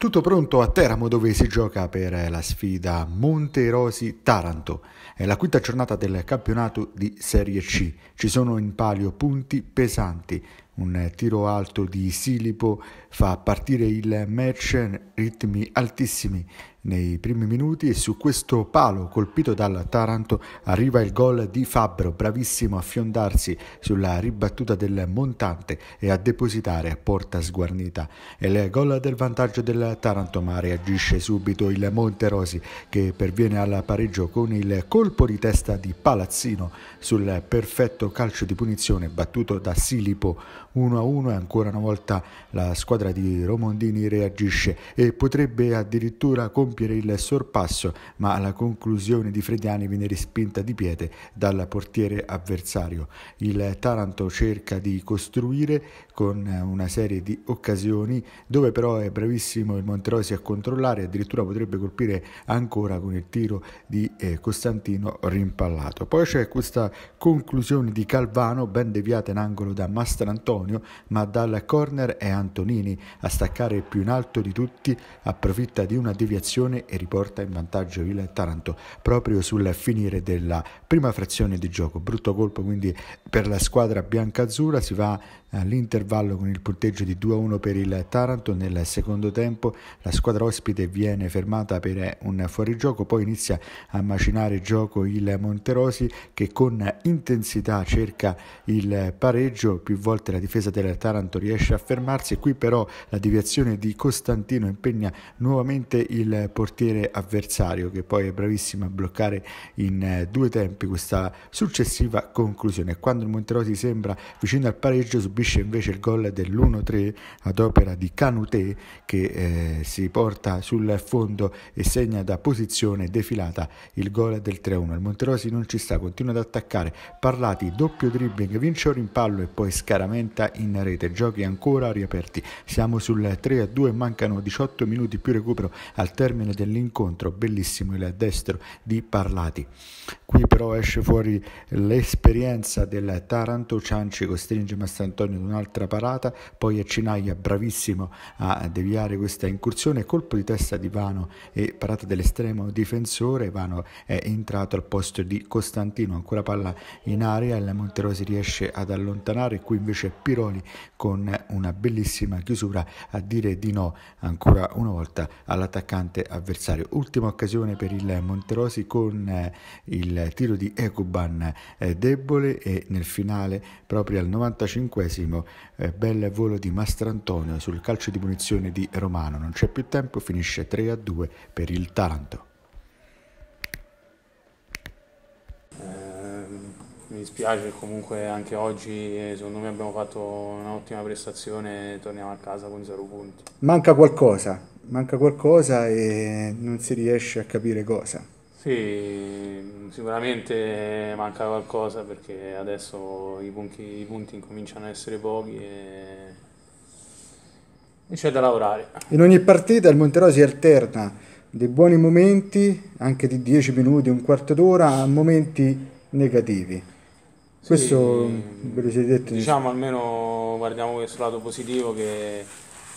Tutto pronto a Teramo dove si gioca per eh, la sfida Monterosi-Taranto. È la quinta giornata del campionato di Serie C. Ci sono in palio punti pesanti. Un eh, tiro alto di Silipo fa partire il match ritmi altissimi nei primi minuti e su questo palo colpito dal Taranto arriva il gol di Fabbro, bravissimo a fiondarsi sulla ribattuta del montante e a depositare a porta sguarnita. È Il gol del vantaggio del Taranto ma reagisce subito il Monterosi che perviene al pareggio con il colpo di testa di Palazzino sul perfetto calcio di punizione battuto da Silipo 1-1 e ancora una volta la squadra di Romondini reagisce e potrebbe addirittura compiere compiere il sorpasso, ma la conclusione di Frediani viene respinta di piede dal portiere avversario. Il Taranto cerca di costruire con eh, una serie di occasioni dove però è bravissimo il Monterosi a controllare, addirittura potrebbe colpire ancora con il tiro di eh, Costantino rimpallato. Poi c'è questa conclusione di Calvano ben deviata in angolo da Mastrantonio, ma dal corner è Antonini a staccare più in alto di tutti, approfitta di una deviazione pressione e riporta in vantaggio il Taranto proprio sul finire della prima frazione di gioco. Brutto colpo quindi per la squadra biancazzurra, si va all'intervallo eh, con il punteggio di 2-1 per il Taranto. Nel secondo tempo la squadra ospite viene fermata per eh, un fuorigioco, poi inizia a macinare gioco il Monterosi che con intensità cerca il pareggio, più volte la difesa del Taranto riesce a fermarsi, qui però la deviazione di Costantino impegna nuovamente il portiere avversario che poi è bravissimo a bloccare in eh, due tempi questa successiva conclusione. Quando il Monterosi sembra vicino al pareggio subisce invece il gol dell'1-3 ad opera di Canute che eh, si porta sul fondo e segna da posizione defilata il gol del 3-1. Il Monterosi non ci sta, continua ad attaccare, Parlati, doppio dribbling, vince un rimpallo e poi scaramenta in rete, giochi ancora riaperti. Siamo sul 3-2, mancano 18 minuti più recupero al termine termine dell'incontro, bellissimo il destro di Parlati. Qui però esce fuori l'esperienza del Taranto, Cianci costringe Mastantonio ad un'altra parata, poi Accinaglia bravissimo a deviare questa incursione, colpo di testa di Vano e parata dell'estremo difensore, Vano è entrato al posto di Costantino, ancora palla in aria, il Monterosi riesce ad allontanare, qui invece Piroli con una bellissima chiusura a dire di no ancora una volta all'attaccante avversario. Ultima occasione per il Monterosi con eh, il tiro di Ecuban eh, debole e nel finale proprio al 95 eh, bel volo di Mastrantonio sul calcio di punizione di Romano. Non c'è più tempo, finisce 3-2 per il Taranto. Ehm, mi dispiace comunque anche oggi eh, secondo me abbiamo fatto un'ottima prestazione e torniamo a casa con zero punti manca qualcosa manca qualcosa e non si riesce a capire cosa sì, mm, sicuramente manca qualcosa perché adesso i punti, i punti incominciano a essere pochi e, e c'è da lavorare. In ogni partita il Monterò si alterna dei buoni momenti, anche di 10 minuti, un quarto d'ora, a momenti negativi. questo mm, ve lo siete detto? Diciamo almeno guardiamo questo lato positivo che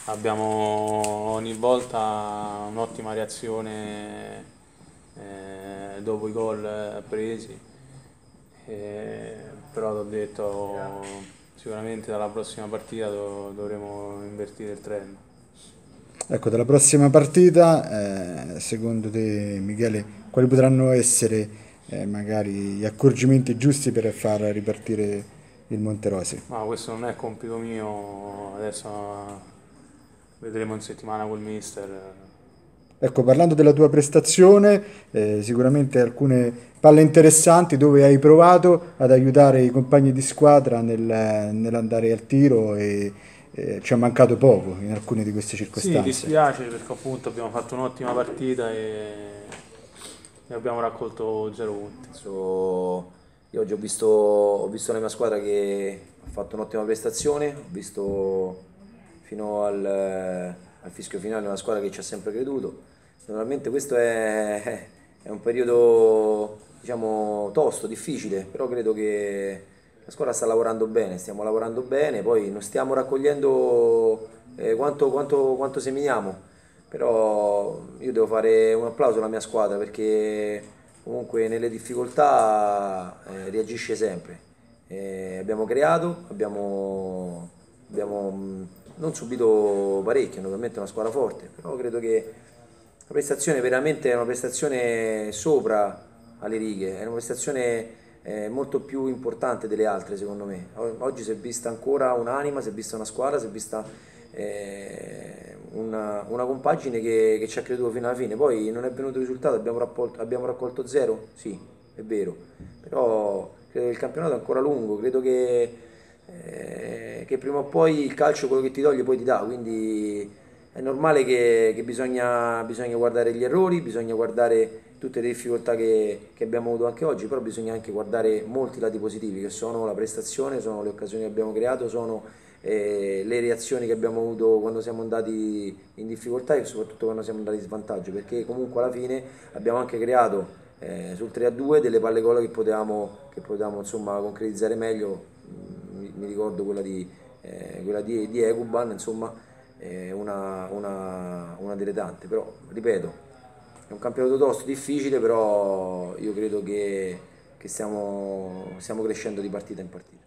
abbiamo ogni volta un'ottima reazione eh, dopo i gol presi, eh, però ho detto sicuramente dalla prossima partita dov- dovremo invertire il trend. Ecco, dalla prossima partita, eh, secondo te Michele, quali potranno essere eh, magari gli accorgimenti giusti per far ripartire il Monterosi? Ma questo non è compito mio, adesso vedremo in settimana col mister Ecco, parlando della tua prestazione, eh, sicuramente alcune palle interessanti dove hai provato ad aiutare i compagni di squadra nel, nell'andare al tiro e eh, ci è mancato poco in alcune di queste circostanze. Sì, dispiace perché appunto abbiamo fatto un'ottima partita e, e abbiamo raccolto zero punti. So, io oggi ho visto, ho visto la mia squadra che ha fatto un'ottima prestazione, ho visto fino al al fischio finale una squadra che ci ha sempre creduto. Normalmente questo è, è un periodo diciamo, tosto, difficile, però credo che la squadra sta lavorando bene, stiamo lavorando bene, poi non stiamo raccogliendo eh, quanto, quanto, quanto seminiamo, però io devo fare un applauso alla mia squadra perché comunque nelle difficoltà eh, reagisce sempre. Eh, abbiamo creato, abbiamo abbiamo non subito parecchio, naturalmente è una squadra forte, però credo che la prestazione veramente è una prestazione sopra alle righe, è una prestazione eh, molto più importante delle altre secondo me. Oggi si è vista ancora un'anima, si è vista una squadra, si è vista eh, una, una, compagine che, che, ci ha creduto fino alla fine. Poi non è venuto il risultato, abbiamo, rapporto, abbiamo raccolto zero, sì, è vero, però credo che il campionato è ancora lungo, credo che eh, che prima o poi il calcio quello che ti toglie poi ti dà, quindi è normale che, che bisogna, bisogna, guardare gli errori, bisogna guardare tutte le difficoltà che, che, abbiamo avuto anche oggi, però bisogna anche guardare molti lati positivi che sono la prestazione, sono le occasioni che abbiamo creato, sono eh, le reazioni che abbiamo avuto quando siamo andati in difficoltà e soprattutto quando siamo andati in svantaggio, perché comunque alla fine abbiamo anche creato eh, sul 3-2 delle palle gol che potevamo, che potevamo insomma, concretizzare meglio mi ricordo quella di, eh, quella di, di Ecuban, insomma eh, una, una, una delle tante, però ripeto, è un campionato tosto, difficile, però io credo che, che stiamo, stiamo crescendo di partita in partita.